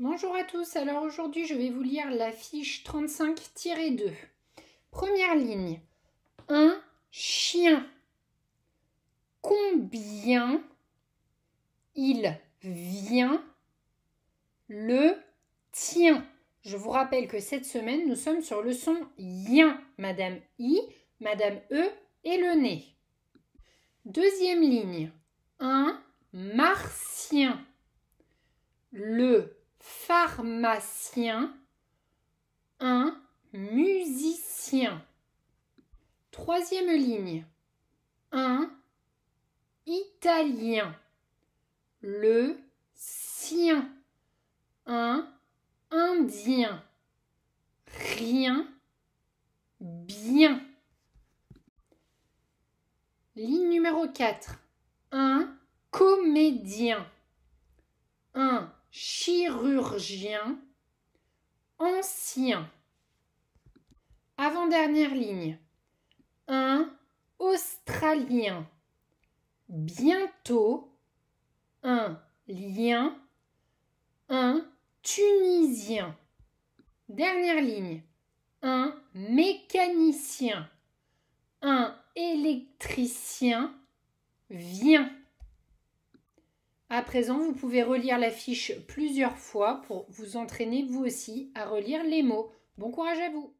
Bonjour à tous, alors aujourd'hui je vais vous lire la fiche 35-2. Première ligne. Un chien. Combien il vient le tient Je vous rappelle que cette semaine nous sommes sur le son yin, madame i, madame e et le nez. Deuxième ligne. Un martien. Le pharmacien, un musicien. Troisième ligne, un italien, le sien, un indien, rien, bien. Ligne numéro 4. Un comédien. Un chirurgien ancien. Avant-dernière ligne. Un Australien. Bientôt. Un lien. Un Tunisien. Dernière ligne. Un mécanicien. Un électricien vient. À présent, vous pouvez relire la fiche plusieurs fois pour vous entraîner vous aussi à relire les mots. Bon courage à vous